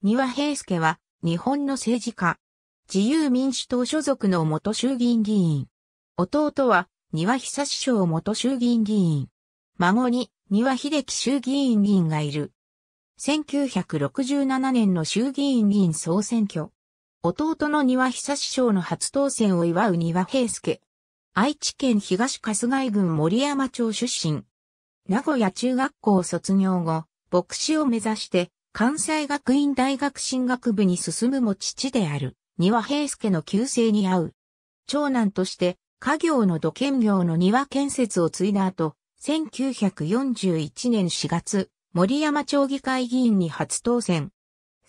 丹羽平介は、日本の政治家。自由民主党所属の元衆議院議員。弟は、丹羽久志賞元衆議院議員。孫に、丹羽秀樹衆議院議員がいる。1967年の衆議院議員総選挙。弟の丹羽久志賞の初当選を祝う丹羽平介。愛知県東春日井郡森山町出身。名古屋中学校卒業後、牧師を目指して関西学院大学進学部に進むも父である、庭平介の旧姓に会う。長男として、家業の土建業の庭建設を継いだ後、1941年4月、森山町議会議員に初当選。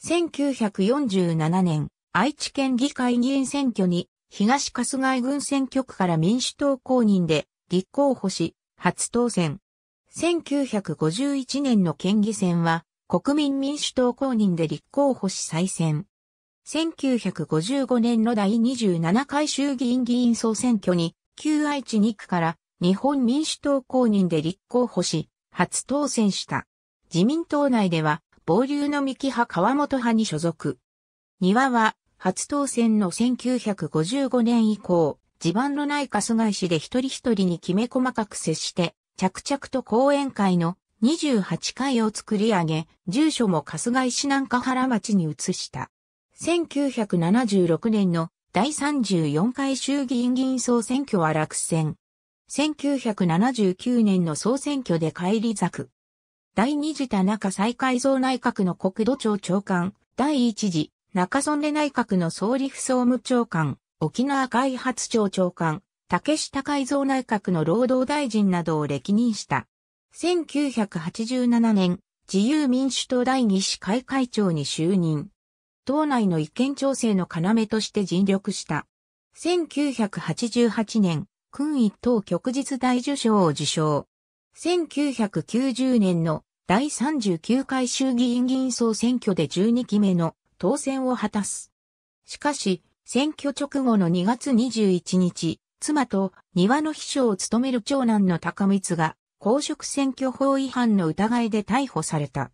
1947年、愛知県議会議員選挙に、東春日井郡選挙区から民主党公認で、立候補し、初当選。1951年の県議選は、国民民主党公認で立候補し再選。1955年の第27回衆議院議員総選挙に、旧愛知2区から日本民主党公認で立候補し、初当選した。自民党内では、暴流の三木派川本派に所属。庭は、初当選の1955年以降、地盤のない春日井市で一人一人にきめ細かく接して、着々と講演会の28回を作り上げ、住所も春日井市南河原町に移した。1976年の第34回衆議院議員総選挙は落選。1979年の総選挙で返り咲く。第二次田中再改造内閣の国土庁長官、第一次中曽根内閣の総理府総務長官、沖縄開発庁長官、竹下改造内閣の労働大臣などを歴任した。1987年、自由民主党第二市会会長に就任。党内の意見調整の要として尽力した。1988年、君一等旭日大受賞を受賞。1990年の第39回衆議院議員総選挙で12期目の当選を果たす。しかし、選挙直後の2月21日、妻と庭の秘書を務める長男の高光が公職選挙法違反の疑いで逮捕された。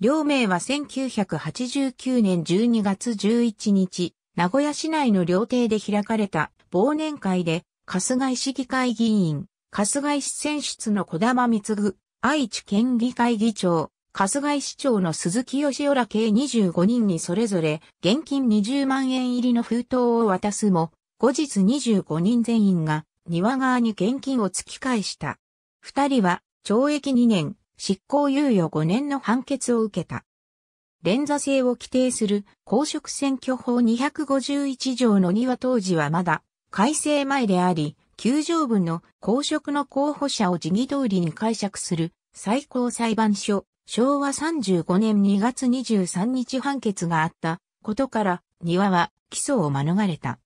両名は1989年12月11日、名古屋市内の料亭で開かれた忘年会で、春日井市議会議員、春日井市選出の小玉貢、愛知県議会議長、春日井市長の鈴木義浦ら計25人にそれぞれ現金20万円入りの封筒を渡すも、後日25人全員が庭側に現金を突き返した。二人は懲役2年、執行猶予5年の判決を受けた。連座制を規定する公職選挙法251条の2は当時はまだ改正前であり、旧条文の公職の候補者を辞儀通りに解釈する最高裁判所昭和35年2月23日判決があったことから庭は起訴を免れた。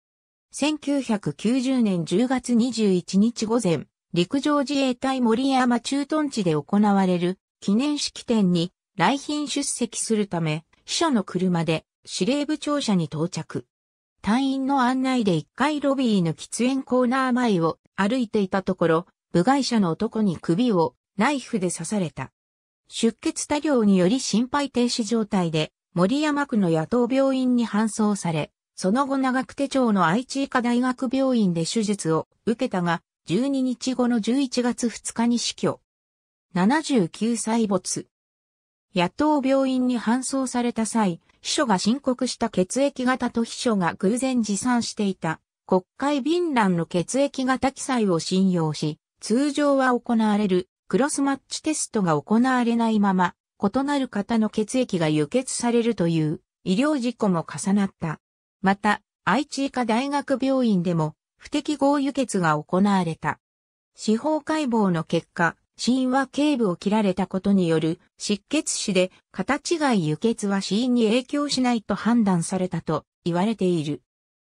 1990年10月21日午前、陸上自衛隊森山駐屯地で行われる記念式典に来賓出席するため、秘書の車で司令部庁舎に到着。隊員の案内で1階ロビーの喫煙コーナー前を歩いていたところ、部外者の男に首をナイフで刺された。出血多量により心肺停止状態で森山区の野党病院に搬送され、その後長久手町の愛知医科大学病院で手術を受けたが、12日後の11月2日に死去。79歳没。野党病院に搬送された際、秘書が申告した血液型と秘書が偶然持参していた国会便欄の血液型記載を信用し、通常は行われるクロスマッチテストが行われないまま、異なる方の血液が輸血されるという医療事故も重なった。また、愛知医科大学病院でも不適合輸血が行われた。司法解剖の結果、死因は頸部を切られたことによる失血死で、形が輸血は死因に影響しないと判断されたと言われている。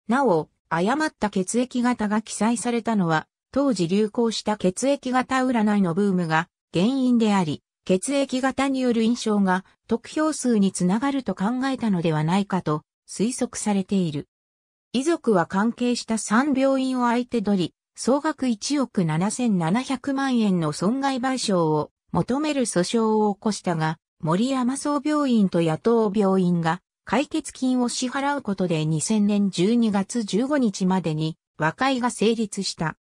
なお、誤った血液型が記載されたのは、当時流行した血液型占いのブームが原因であり、血液型による印象が得票数につながると考えたのではないかと推測されている。遺族は関係した3病院を相手取り、総額1億7700万円の損害賠償を求める訴訟を起こしたが、森山総病院と野党病院が解決金を支払うことで2000年12月15日までに和解が成立した。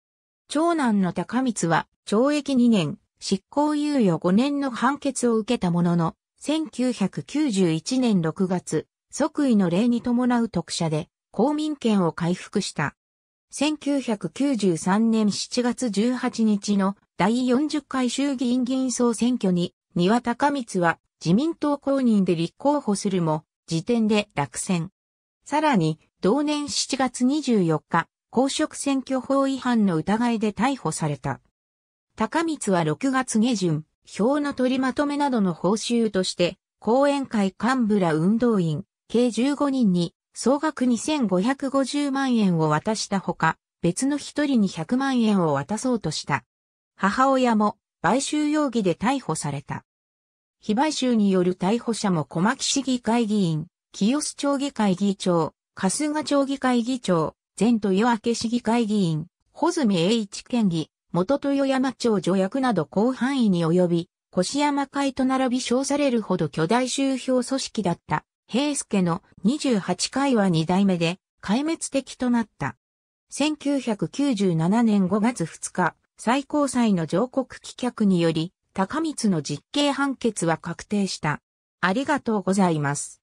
長男の高光は懲役2年、執行猶予5年の判決を受けたものの、1991年6月、即位の礼に伴う特赦で公民権を回復した。1993年7月18日の第40回衆議院議員総選挙に、丹羽隆光は自民党公認で立候補するも、時点で落選。さらに、同年7月24日、公職選挙法違反の疑いで逮捕された。高光は6月下旬、票の取りまとめなどの報酬として、後援会幹部ら運動員、計15人に総額2550万円を渡したほか、別の一人に100万円を渡そうとした。母親も買収容疑で逮捕された。非買収による逮捕者も小牧市議会議員、清須町議会議長、春日町議会議長、前豊明市議会議員、穂積栄一県議、元豊山町助役など広範囲に及び、越山会と並び称されるほど巨大集票組織だった平助の28回は2代目で壊滅的となった。1997年5月2日、最高裁の上告棄却により、高光の実刑判決は確定した。ありがとうございます。